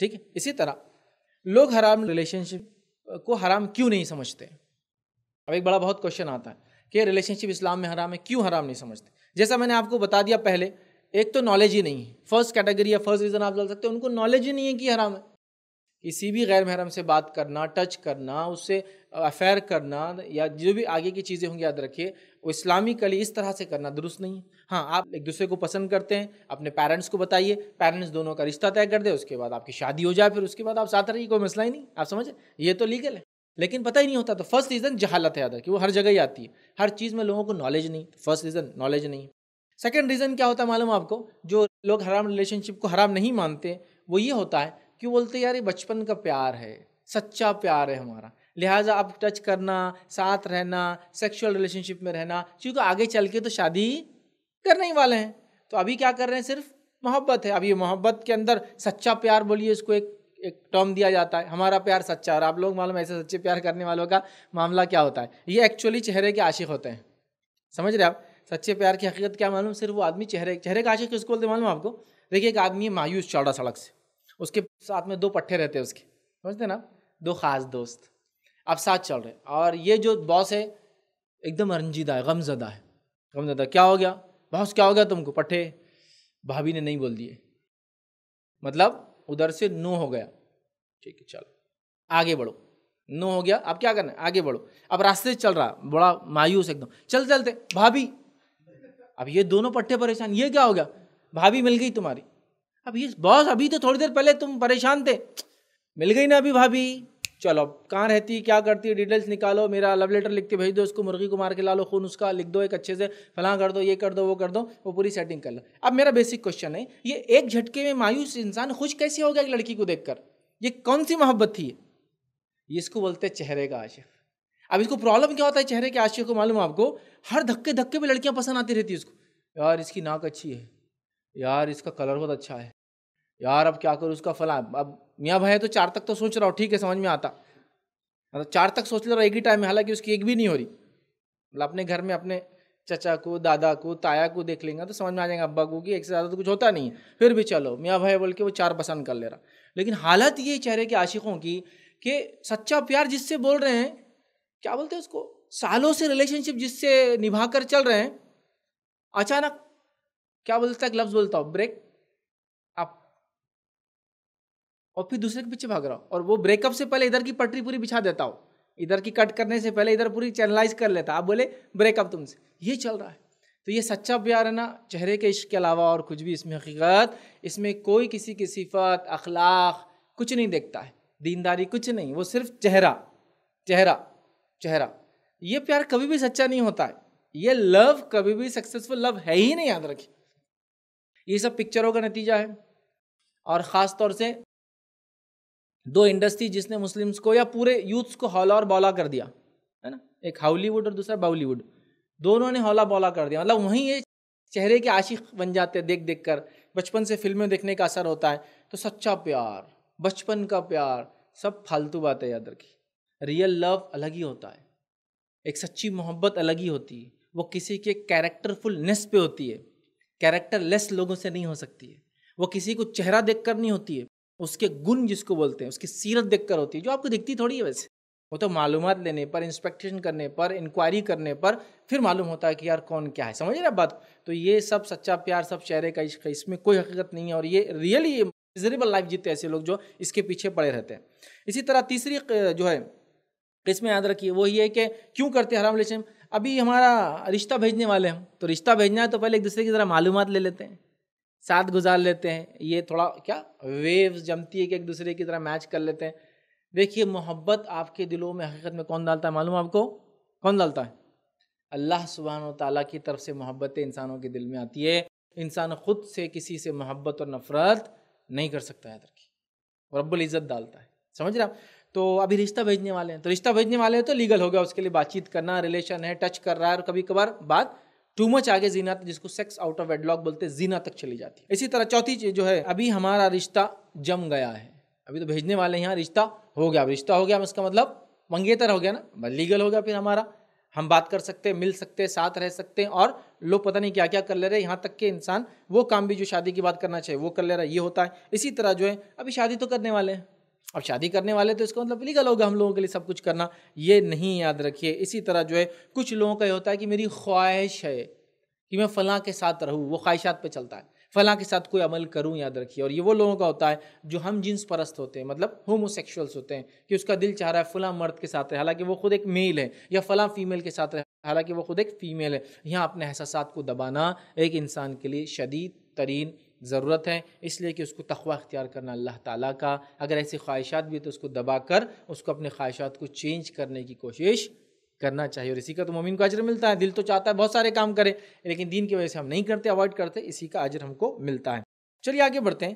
ठीक है इसी तरह लोग हराम रिलेशनशिप को हराम क्यों नहीं समझते अब एक बड़ा बहुत क्वेश्चन आता है कि रिलेशनशिप इस्लाम में हराम है क्यों हराम नहीं समझते जैसा मैंने आपको बता दिया पहले एक तो नॉलेज ही नहीं है फर्स्ट कैटेगरी या फर्स्ट रीज़न आप बोल सकते हैं उनको नॉलेज ही नहीं है कि हराम है किसी भी गैर महरम से बात करना टच करना उससे अफेयर करना या जो भी आगे की चीज़ें होंगी याद रखिए वो इस्लामी कली इस तरह से करना दुरुस्त नहीं है हाँ आप एक दूसरे को पसंद करते हैं अपने पेरेंट्स को बताइए पेरेंट्स दोनों का रिश्ता तय कर दे उसके बाद आपकी शादी हो जाए फिर उसके बाद आप साथ रहिए कोई मसला ही नहीं आप समझ ये तो लीगल है लेकिन पता ही नहीं होता तो फर्स्ट रीज़न जहालत है याद रखिए वो हर जगह ही आती है हर चीज़ में लोगों को नॉलेज नहीं फर्स्ट रीज़न नॉलेज नहीं सेकेंड रीज़न क्या होता है मालूम आपको जो लोग हराम रिलेशनशिप को हराम नहीं मानते वो ये होता है क्यों बोलते यार ये बचपन का प्यार है सच्चा प्यार है हमारा लिहाजा आप टच करना साथ रहना सेक्सुअल रिलेशनशिप में रहना क्योंकि तो आगे चल के तो शादी करने ही वाले हैं तो अभी क्या कर रहे हैं सिर्फ मोहब्बत है अभी मोहब्बत के अंदर सच्चा प्यार बोलिए इसको एक एक टर्म दिया जाता है हमारा प्यार सच्चा और आप लोग मालूम ऐसे सच्चे प्यार करने वालों का मामला क्या होता है ये एक्चुअली चेहरे के आशिक होते हैं समझ रहे आप सच्चे प्यार की हकीकत क्या मालूम सिर्फ वो आदमी चेहरे चेहरे का आशिक किसको बोलते मालूम आपको देखिए एक आदमी मायूस चौड़ा सड़क से उसके साथ में दो पट्टे रहते हैं उसके समझते ना दो ख़ास दोस्त अब साथ चल रहे और ये जो बॉस है एकदम रंजीदा है गमजदा है गमजदा क्या हो गया बॉस क्या हो गया तुमको पट्टे भाभी ने नहीं बोल दिए मतलब उधर से नो हो गया ठीक है चलो आगे बढ़ो नो हो गया अब क्या करना है आगे बढ़ो अब रास्ते से चल रहा बड़ा मायूस एकदम चल चलते भाभी अब ये दोनों पट्टे परेशान ये क्या हो गया भाभी मिल गई तुम्हारी अब ये बॉस अभी तो थोड़ी देर पहले तुम परेशान थे मिल गई ना अभी भाभी चलो कहाँ रहती क्या करती डिटेल्स निकालो मेरा लव लेटर लिख के भेज दो उसको मुर्गी को मार के ला लो खून उसका लिख दो एक अच्छे से फलां कर दो ये कर दो वो कर दो वो पूरी सेटिंग कर लो अब मेरा बेसिक क्वेश्चन है ये एक झटके में मायूस इंसान खुश कैसे हो गया एक लड़की को कर ये कौन सी मोहब्बत थी ये इसको बोलते हैं चेहरे का आशिफ अब इसको प्रॉब्लम क्या होता है चेहरे के आशिफ को मालूम आपको हर धक्के धक्के में लड़कियाँ पसंद आती रहती है उसको यार इसकी नाक अच्छी है यार इसका कलर बहुत अच्छा है यार अब क्या करूँ उसका फला अब मियाँ भाई तो चार तक तो सोच रहा हूँ ठीक है समझ में आता मतलब चार तक सोच ले रहा एक ही टाइम है हालांकि उसकी एक भी नहीं हो रही मतलब अपने घर में अपने चचा को दादा को ताया को देख लेंगे तो समझ में आ जाएगा अब्बा को कि एक से ज़्यादा तो कुछ होता नहीं है फिर भी चलो मियाँ भाई बोल के वो चार पसंद कर ले रहा लेकिन हालत ये चेहरे के आशिकों की कि सच्चा प्यार जिससे बोल रहे हैं क्या बोलते हैं उसको सालों से रिलेशनशिप जिससे निभा कर चल रहे हैं अचानक क्या बोलता है लफ्ज़ बोलता हूँ ब्रेक आप और फिर दूसरे के पीछे भाग रहा हो और वो ब्रेकअप से पहले इधर की पटरी पूरी बिछा देता हो इधर की कट करने से पहले इधर पूरी चैनलाइज कर लेता आप बोले ब्रेकअप तुमसे ये चल रहा है तो ये सच्चा प्यार है ना चेहरे के इश्क के अलावा और कुछ भी इसमें हकीकत इसमें कोई किसी की सिफत अखलाक कुछ नहीं देखता है दीनदारी कुछ नहीं वो सिर्फ चेहरा चेहरा चेहरा ये प्यार कभी भी सच्चा नहीं होता है ये लव कभी भी सक्सेसफुल लव है ही नहीं याद रखिए ये सब पिक्चरों का नतीजा है और ख़ास तौर से दो इंडस्ट्री जिसने मुस्लिम्स को या पूरे यूथ्स को हौला और बौला कर दिया है ना एक हॉलीवुड और दूसरा बॉलीवुड दोनों ने हौला बौला कर दिया मतलब वहीं ये चेहरे के आशिक बन जाते हैं देख देख कर बचपन से फिल्में देखने का असर होता है तो सच्चा प्यार बचपन का प्यार सब फालतू बातें याद रखी रियल लव अलग ही होता है एक सच्ची मोहब्बत अलग ही होती है वो किसी के कैरेक्टरफुलनेस पे होती है कैरेक्टरलेस लोगों से नहीं हो सकती है वो किसी को चेहरा देख कर नहीं होती है उसके गुण जिसको बोलते हैं उसकी सीरत देख कर होती है जो आपको दिखती थोड़ी है वैसे वो तो मालूम लेने पर इंस्पेक्टेशन करने पर इंक्वायरी करने पर फिर मालूम होता है कि यार कौन क्या है समझ रहे बात तो ये सब सच्चा प्यार सब चेहरे का इश्क इसमें कोई हकीकत नहीं है और ये रियली मिजरेबल लाइफ जीते ऐसे लोग जो इसके पीछे पड़े रहते हैं इसी तरह तीसरी जो है इसमें याद रखिए वो ये है कि क्यों करते हैं हराम रिलेशन अभी हमारा रिश्ता भेजने वाले हैं तो रिश्ता भेजना है तो पहले एक दूसरे की तरह मालूम ले लेते हैं साथ गुजार लेते हैं ये थोड़ा क्या वेव्स जमती है कि एक दूसरे की तरह मैच कर लेते हैं देखिए मोहब्बत आपके दिलों में हकीकत में कौन डालता है मालूम आपको कौन डालता है अल्लाह सुबहान तला की तरफ से मोहब्बतें इंसानों के दिल में आती है इंसान ख़ुद से किसी से मोहब्बत और नफ़रत नहीं कर सकता है तरकी रब्बुल इज़्ज़त डालता है समझ रहे आप तो अभी रिश्ता भेजने वाले हैं तो रिश्ता भेजने वाले हैं तो लीगल हो गया उसके लिए बातचीत करना रिलेशन है टच कर रहा है और कभी कभार बात टू मच आगे जीना तो जिसको सेक्स आउट ऑफ वेडलॉक बोलते जीना तक चली जाती है इसी तरह चौथी चीज जो है अभी हमारा रिश्ता जम गया है अभी तो भेजने वाले यहाँ रिश्ता हो गया अब रिश्ता हो गया इसका मतलब मंगेतर हो गया ना लीगल हो गया फिर हमारा हम बात कर सकते हैं मिल सकते हैं साथ रह सकते हैं और लोग पता नहीं क्या क्या कर ले रहे हैं यहाँ तक के इंसान वो काम भी जो शादी की बात करना चाहिए वो कर ले रहा है ये होता है इसी तरह जो है अभी शादी तो करने वाले हैं अब शादी करने वाले तो इसका मतलब लीगल होगा हम लोगों के लिए सब कुछ करना ये नहीं याद रखिए इसी तरह जो है कुछ लोगों का ये होता है कि मेरी ख्वाहिश है कि मैं फ़लाँ के साथ रहूँ वो ख्वाहिशात पर चलता है फ़लाँ के साथ कोई अमल करूँ याद रखिए और ये वो लोगों का होता है जो हम जिन्स परस्त होते हैं मतलब होमोसेक्सुअल्स होते हैं कि उसका दिल चाह रहा है फ़लाँ मर्द के साथ रहे हालांकि वो खुद एक मेल है या फ़लाँ फीमेल के साथ रहे हालांकि वो खुद एक फ़ीमेल है यहाँ अपने एहसास को दबाना एक इंसान के लिए शदीद तरीन ज़रूरत है इसलिए कि उसको तखवा अख्तियार करना अल्लाह ताला का अगर ऐसी ख्वाहिशात भी है तो उसको दबा कर उसको अपने ख्वाहिशात को चेंज करने की कोशिश करना चाहिए और इसी का तो मोमिन को अजर मिलता है दिल तो चाहता है बहुत सारे काम करें लेकिन दीन की वजह से हम नहीं करते अवॉइड करते इसी का अजर हमको मिलता है चलिए आगे बढ़ते हैं